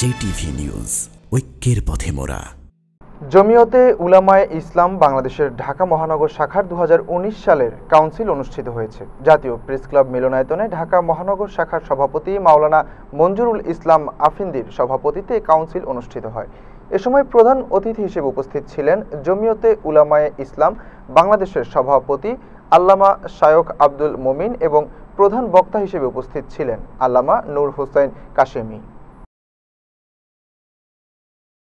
JTV news ঐক্যের পথে মোরা জমিয়তে উলামায়ে ইসলাম বাংলাদেশের ঢাকা মহানগর শাখার দু সালের কাউন্সিল অনুষ্ঠিত হয়েছে জাতীয় প্রেস ক্লাব মিলনায়তনে ঢাকা মহানগর শাখার সভাপতি মাওলানা মঞ্জুরুল ইসলাম আফিন্দির সভাপতিতে কাউন্সিল অনুষ্ঠিত হয় এ সময় প্রধান অতিথি হিসেবে উপস্থিত ছিলেন জমিয়তে উলামায়ে ইসলাম বাংলাদেশের সভাপতি আল্লামা শায়ক আব্দুল মোমিন এবং প্রধান বক্তা হিসেবে উপস্থিত ছিলেন আল্লামা নূর হোসেন কাশেমি